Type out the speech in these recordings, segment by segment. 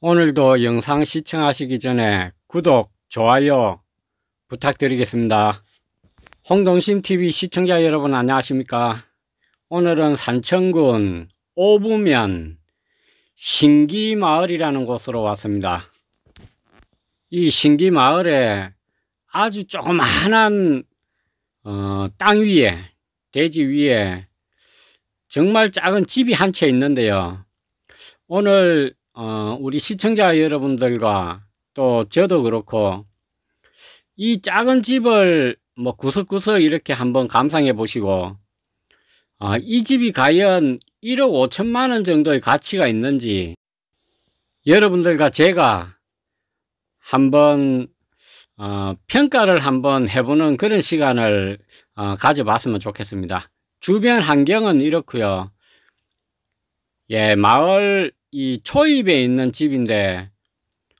오늘도 영상 시청하시기 전에 구독, 좋아요 부탁드리겠습니다. 홍동심TV 시청자 여러분 안녕하십니까? 오늘은 산천군 오부면 신기마을이라는 곳으로 왔습니다. 이 신기마을에 아주 조그마한 어, 땅 위에 대지 위에 정말 작은 집이 한 채 있는데요. 오늘 어, 우리 시청자 여러분들과 또 저도 그렇고 이 작은 집을 뭐 구석구석 이렇게 한번 감상해 보시고 어, 이 집이 과연 1억 5천만 원 정도의 가치가 있는지 여러분들과 제가 한번 어, 평가를 한번 해보는 그런 시간을 어, 가져봤으면 좋겠습니다. 주변 환경은 이렇고요. 예, 마을 이 초입에 있는 집인데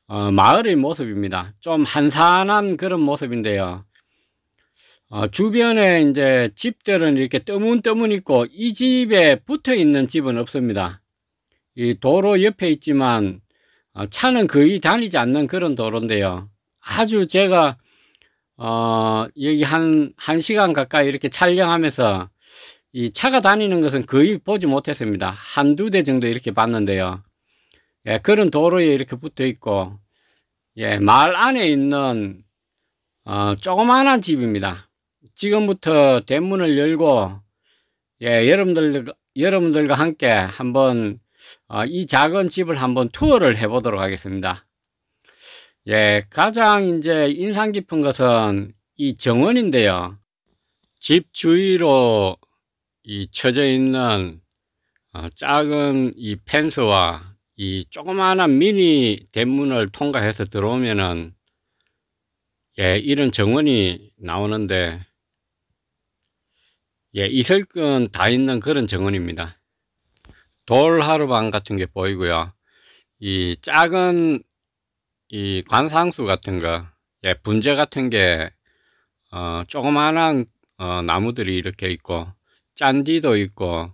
어, 마을의 모습입니다. 좀 한산한 그런 모습인데요. 어, 주변에 이제 집들은 이렇게 뜨문뜨문 있고 이 집에 붙어 있는 집은 없습니다. 이 도로 옆에 있지만 어, 차는 거의 다니지 않는 그런 도로인데요. 아주 제가 어, 여기 한, 한 시간 가까이 이렇게 촬영하면서 이 차가 다니는 것은 거의 보지 못했습니다. 한두 대 정도 이렇게 봤는데요. 예, 그런 도로에 이렇게 붙어 있고, 예, 마을 안에 있는, 어, 조그만한 집입니다. 지금부터 대문을 열고, 예, 여러분들, 여러분들과 함께 한번, 어, 이 작은 집을 한번 투어를 해보도록 하겠습니다. 예, 가장 이제 인상 깊은 것은 이 정원인데요. 집 주위로 이 쳐져 있는 어, 작은 이 펜스와 이 조그마한 미니 대문을 통과해서 들어오면은 예, 이런 정원이 나오는데 예, 있을 건다 있는 그런 정원입니다. 돌하루방 같은 게 보이고요. 이 작은 이 관상수 같은 거, 예, 분재 같은 게 어, 조그마한 어, 나무들이 이렇게 있고 짠디도 있고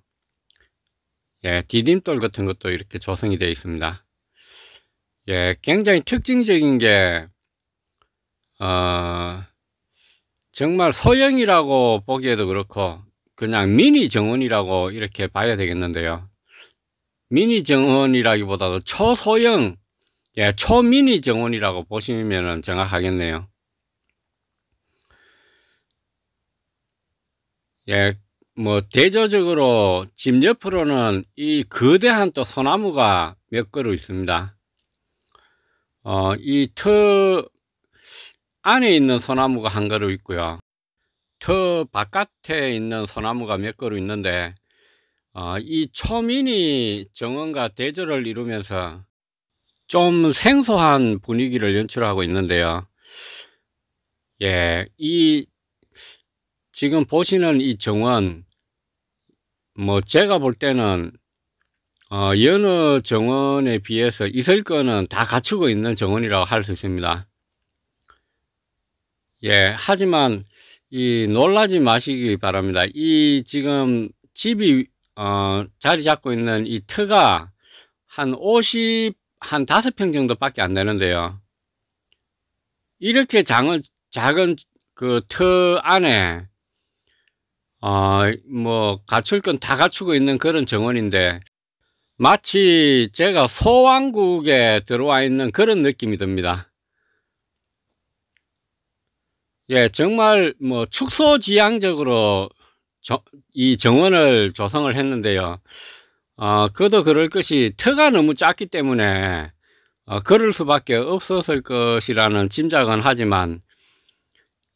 예, 디딤돌 같은 것도 이렇게 조성이 되어 있습니다. 예, 굉장히 특징적인 게 어, 정말 소형이라고 보기에도 그렇고 그냥 미니 정원이라고 이렇게 봐야 되겠는데요. 미니 정원이라기보다도 초소형, 예, 초미니 정원이라고 보시면 정확하겠네요. 예, 뭐 대조적으로 집 옆으로는 이 거대한 또 소나무가 몇 그루 있습니다. 어, 이 터 안에 있는 소나무가 한 그루 있고요. 터 바깥에 있는 소나무가 몇 그루 있는데 어, 이초민이 정원과 대조를 이루면서 좀 생소한 분위기를 연출하고 있는데요. 예, 이 지금 보시는 이 정원 뭐 제가 볼 때는 어, 여느 정원에 비해서 있을 거는 다 갖추고 있는 정원이라고 할 수 있습니다. 예, 하지만 이 놀라지 마시기 바랍니다. 이 지금 집이 어, 자리 잡고 있는 이 터가 한 50, 한 5평 정도밖에 안 되는데요. 이렇게 장은, 작은 그 터 안에 어, 뭐 갖출 건 다 갖추고 있는 그런 정원인데 마치 제가 소왕국에 들어와 있는 그런 느낌이 듭니다. 예, 정말 뭐 축소지향적으로 저, 이 정원을 조성을 했는데요. 어, 그도 그럴 것이 터가 너무 작기 때문에 어, 그럴 수밖에 없었을 것이라는 짐작은 하지만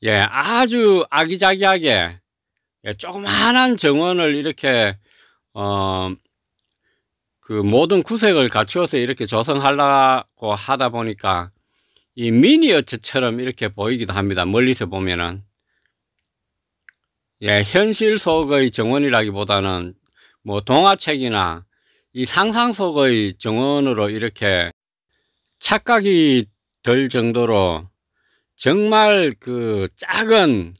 예, 아주 아기자기하게 예, 조그마한 정원을 이렇게 어, 그 모든 구색을 갖추어서 이렇게 조성하려고 하다 보니까 이 미니어처처럼 이렇게 보이기도 합니다. 멀리서 보면은 예, 현실 속의 정원이라기보다는 뭐 동화책이나 이 상상 속의 정원으로 이렇게 착각이 될 정도로 정말 그 작은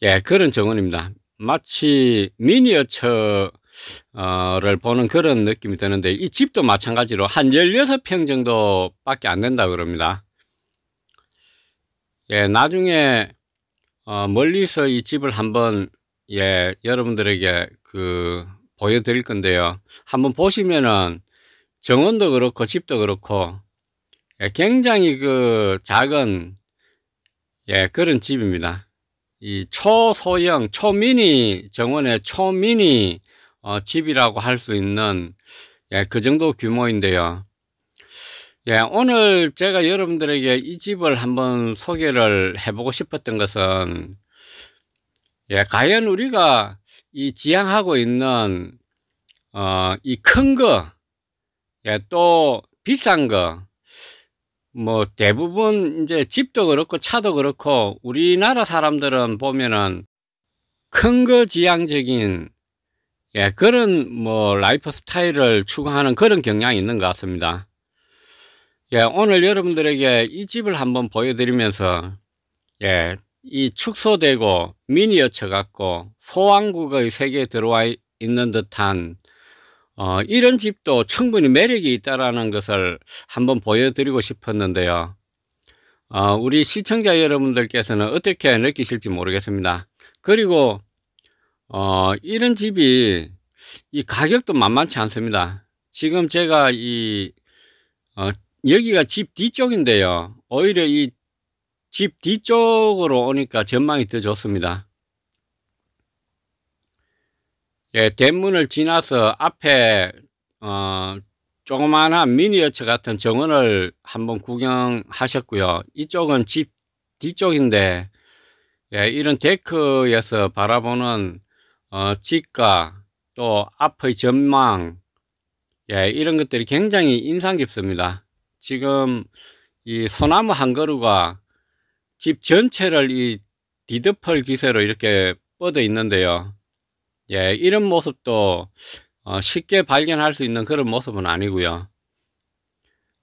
예, 그런 정원입니다. 마치 미니어처 를 보는 그런 느낌이 드는데 이 집도 마찬가지로 한 16평 정도 밖에 안 된다 그럽니다 예 나중에 어, 멀리서 이 집을 한번 예 여러분들에게 그 보여 드릴 건데요 한번 보시면은 정원도 그렇고 집도 그렇고 예, 굉장히 그 작은 예 그런 집입니다 이 초소형 초미니 정원의 초미니 어, 집이라고 할 수 있는 예, 그 정도 규모인데요. 예, 오늘 제가 여러분들에게 이 집을 한번 소개를 해보고 싶었던 것은 예, 과연 우리가 이 지향하고 있는 어, 이 큰 거, 예, 또 비싼 거, 뭐 대부분 이제 집도 그렇고 차도 그렇고 우리나라 사람들은 보면은 큰 거 지향적인 예, 그런 뭐 라이프 스타일을 추구하는 그런 경향이 있는 것 같습니다. 예, 오늘 여러분들에게 이 집을 한번 보여드리면서 예, 이 축소되고 미니어처 같고 소왕국의 세계에 들어와 있는 듯한 어, 이런 집도 충분히 매력이 있다라는 것을 한번 보여드리고 싶었는데요. 어, 우리 시청자 여러분들께서는 어떻게 느끼실지 모르겠습니다. 그리고 어, 이런 집이 이 가격도 만만치 않습니다. 지금 제가 이 어, 여기가 집 뒤쪽인데요. 오히려 이 집 뒤쪽으로 오니까 전망이 더 좋습니다. 예, 대문을 지나서 앞에 어, 조그마한 미니어처 같은 정원을 한번 구경하셨고요. 이쪽은 집 뒤쪽인데 예, 이런 데크에서 바라보는 어, 집과 또 앞의 전망 예, 이런 것들이 굉장히 인상 깊습니다. 지금 이 소나무 한 그루가 집 전체를 이 디드펄 기세로 이렇게 뻗어 있는데요. 예, 이런 모습도 어, 쉽게 발견할 수 있는 그런 모습은 아니고요.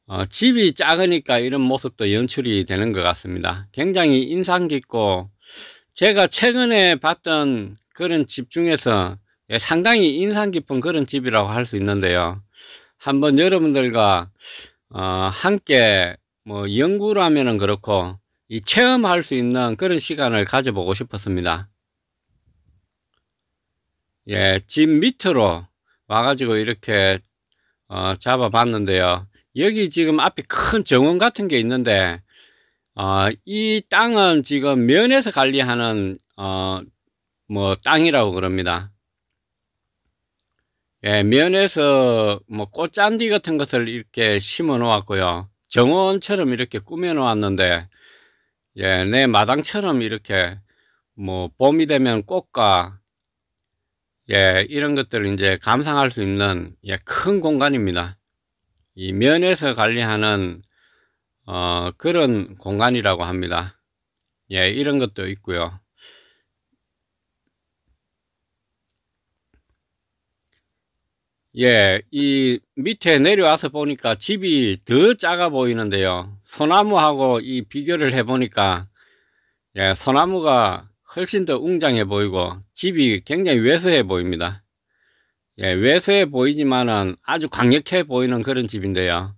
어, 집이 작으니까 이런 모습도 연출이 되는 것 같습니다. 굉장히 인상 깊고 제가 최근에 봤던 그런 집 중에서 예, 상당히 인상 깊은 그런 집이라고 할 수 있는데요. 한번 여러분들과 어, 함께 뭐 연구를 하면은 그렇고 이 체험할 수 있는 그런 시간을 가져보고 싶었습니다. 예, 집 밑으로 와가지고 이렇게 어, 잡아봤는데요. 여기 지금 앞에 큰 정원 같은 게 있는데 어, 이 땅은 지금 면에서 관리하는 어, 뭐 땅이라고 그럽니다. 예, 면에서 뭐 꽃잔디 같은 것을 이렇게 심어 놓았고요. 정원처럼 이렇게 꾸며 놓았는데 예, 내 마당처럼 이렇게 뭐 봄이 되면 꽃과 예, 이런 것들을 이제 감상할 수 있는 예, 큰 공간입니다. 이 면에서 관리하는 어, 그런 공간이라고 합니다. 예, 이런 것도 있고요. 예, 이 밑에 내려와서 보니까 집이 더 작아 보이는데요. 소나무하고 이 비교를 해보니까 예, 소나무가 훨씬 더 웅장해 보이고 집이 굉장히 왜소해 보입니다. 예, 왜소해 보이지만은 아주 강력해 보이는 그런 집인데요.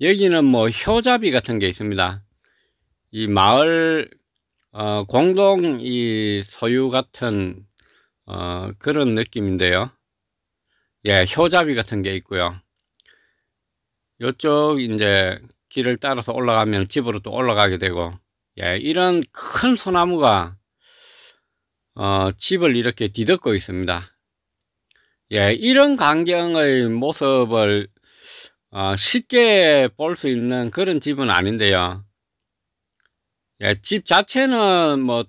여기는 뭐 효자비 같은 게 있습니다. 이 마을 어, 공동 이 소유 같은 어, 그런 느낌인데요. 예, 효자비 같은 게 있고요. 요쪽 이제 길을 따라서 올라가면 집으로 또 올라가게 되고 예, 이런 큰 소나무가 어, 집을 이렇게 뒤덮고 있습니다. 예, 이런 광경의 모습을 어, 쉽게 볼 수 있는 그런 집은 아닌데요. 예, 집 자체는 뭐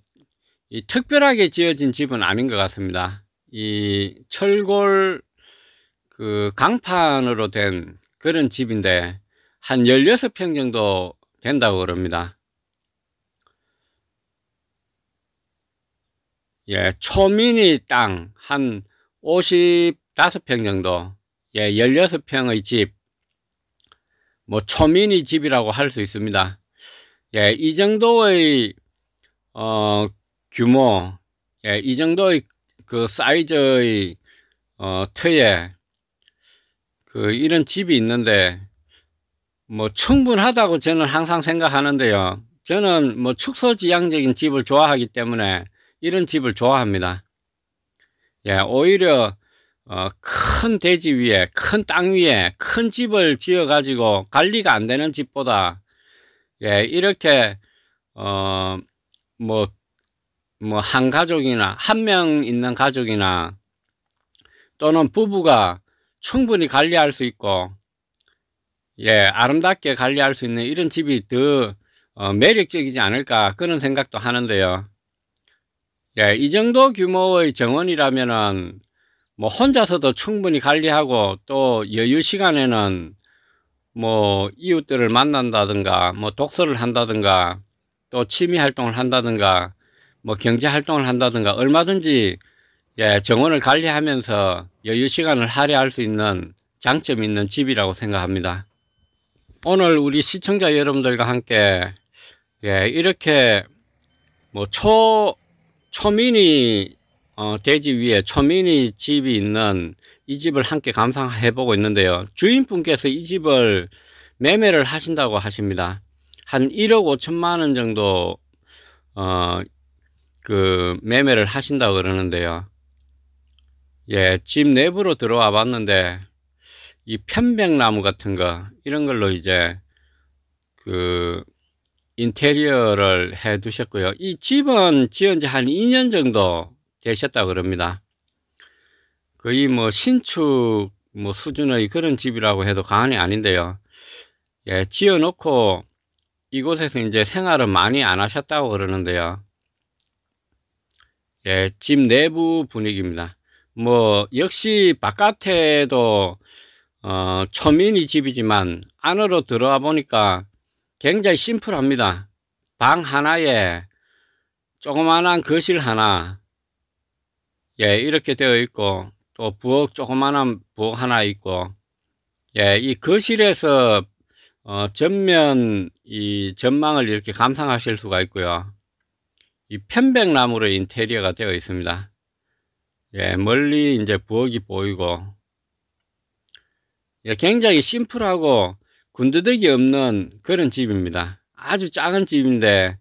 특별하게 지어진 집은 아닌 것 같습니다. 이 철골 그 강판으로 된 그런 집인데 한 16평 정도 된다고 그럽니다. 예, 초미니 땅한 55평 정도, 예, 16평의 집, 뭐 초미니 집이라고 할 수 있습니다. 예, 이 정도의 어, 규모, 예, 이 정도의 그 사이즈의 어, 터에 그 이런 집이 있는데 뭐 충분하다고 저는 항상 생각하는데요. 저는 뭐 축소지향적인 집을 좋아하기 때문에 이런 집을 좋아합니다. 예, 오히려 어, 큰 대지 위에 큰 땅 위에 큰 집을 지어 가지고 관리가 안 되는 집보다 예, 이렇게 어뭐뭐한 가족이나 한 명 있는 가족이나 또는 부부가 충분히 관리할 수 있고 예, 아름답게 관리할 수 있는 이런 집이 더 어, 매력적이지 않을까 그런 생각도 하는데요. 예, 이 정도 규모의 정원이라면은 뭐 혼자서도 충분히 관리하고 또 여유 시간에는 뭐 이웃들을 만난다든가 뭐 독서를 한다든가 또 취미 활동을 한다든가 뭐 경제 활동을 한다든가 얼마든지 예, 정원을 관리하면서 여유 시간을 할애할 수 있는 장점이 있는 집이라고 생각합니다. 오늘 우리 시청자 여러분들과 함께 예, 이렇게 뭐초 초민이 어, 대지 위에 초민이 집이 있는 이 집을 함께 감상해 보고 있는데요. 주인분께서 이 집을 매매를 하신다고 하십니다. 한 1억 5천만 원 정도 어, 그 매매를 하신다고 그러는데요. 예, 집 내부로 들어와 봤는데 이 편백나무 같은 거 이런 걸로 이제 그 인테리어를 해 두셨고요. 이 집은 지은 지한 2년 정도 되셨다고 그럽니다. 거의 뭐 신축 뭐 수준의 그런 집이라고 해도 과언이 아닌데요. 예, 지어 놓고 이곳에서 이제 생활을 많이 안 하셨다고 그러는데요. 예, 집 내부 분위기입니다. 뭐 역시 바깥에도 어, 초민이 집이지만 안으로 들어와 보니까 굉장히 심플합니다. 방 하나에 조그만한 거실 하나 예 이렇게 되어 있고 또 부엌 조그만한 부엌 하나 있고 예이 거실에서 어, 전면 이 전망을 이렇게 감상하실 수가 있고요. 이 편백나무로 인테리어가 되어 있습니다. 예, 멀리 이제 부엌이 보이고 예, 굉장히 심플하고 군더더기 없는 그런 집입니다. 아주 작은 집인데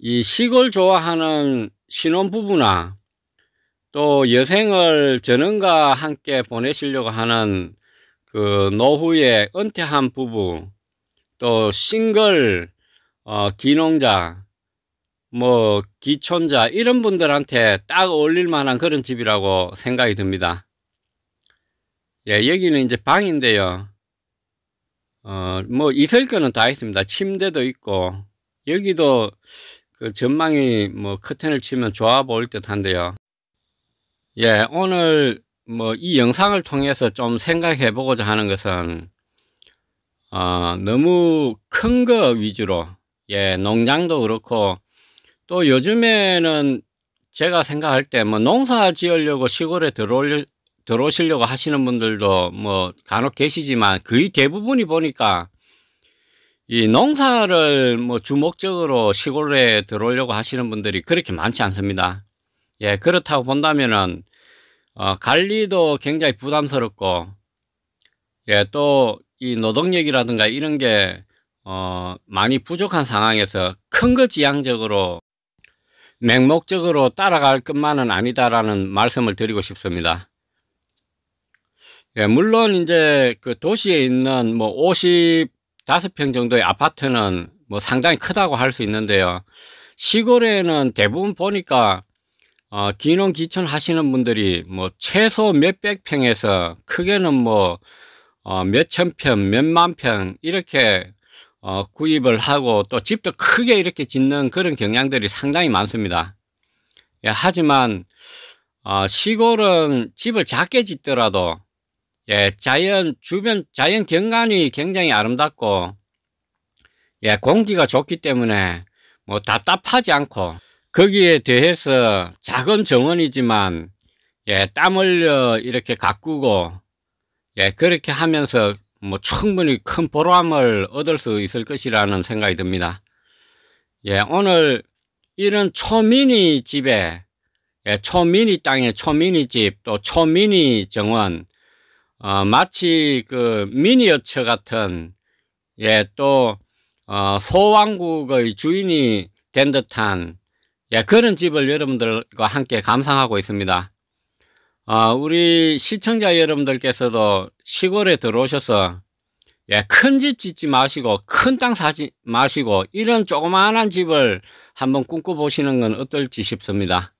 이 시골 좋아하는 신혼부부나 또 여생을 전원과 함께 보내시려고 하는 그 노후에 은퇴한 부부 또 싱글 어, 기농자 뭐 기촌자 이런 분들한테 딱 어울릴 만한 그런 집이라고 생각이 듭니다. 예, 여기는 이제 방인데요. 어, 뭐 있을 거는 다 있습니다. 침대도 있고 여기도 그 전망이 뭐 커튼을 치면 좋아 보일 듯 한데요. 예, 오늘 뭐 이 영상을 통해서 좀 생각해 보고자 하는 것은 어, 너무 큰 거 위주로 예, 농장도 그렇고 또 요즘에는 제가 생각할 때 뭐 농사 지으려고 시골에 들어올 들어오시려고 하시는 분들도 뭐 간혹 계시지만 거의 대부분이 보니까 이 농사를 뭐 주목적으로 시골에 들어오려고 하시는 분들이 그렇게 많지 않습니다. 예, 그렇다고 본다면은 어, 관리도 굉장히 부담스럽고 예, 또 이 노동력이라든가 이런 게 어, 많이 부족한 상황에서 큰 거 지향적으로 맹목적으로 따라갈 것만은 아니다라는 말씀을 드리고 싶습니다. 예, 물론 이제 그 도시에 있는 뭐 55평 정도의 아파트는 뭐 상당히 크다고 할 수 있는데요. 시골에는 대부분 보니까 어, 기농 기촌 하시는 분들이 뭐 최소 몇백 평에서 크게는 뭐 어, 몇천 평, 몇만 평 이렇게 어, 구입을 하고 또 집도 크게 이렇게 짓는 그런 경향들이 상당히 많습니다. 예, 하지만 어, 시골은 집을 작게 짓더라도 예, 자연, 주변, 자연 경관이 굉장히 아름답고, 예, 공기가 좋기 때문에, 뭐, 답답하지 않고, 거기에 대해서 작은 정원이지만, 예, 땀 흘려 이렇게 가꾸고, 예, 그렇게 하면서, 뭐, 충분히 큰 보람을 얻을 수 있을 것이라는 생각이 듭니다. 예, 오늘, 이런 초미니 집에, 예, 초미니 땅에 초미니 집, 또 초미니 정원, 어, 마치 그 미니어처 같은 예, 또 어, 소왕국의 주인이 된 듯한 예, 그런 집을 여러분들과 함께 감상하고 있습니다. 어, 우리 시청자 여러분들께서도 시골에 들어오셔서 예, 큰 집 짓지 마시고 큰 땅 사지 마시고 이런 조그마한 집을 한번 꿈꿔보시는 건 어떨지 싶습니다.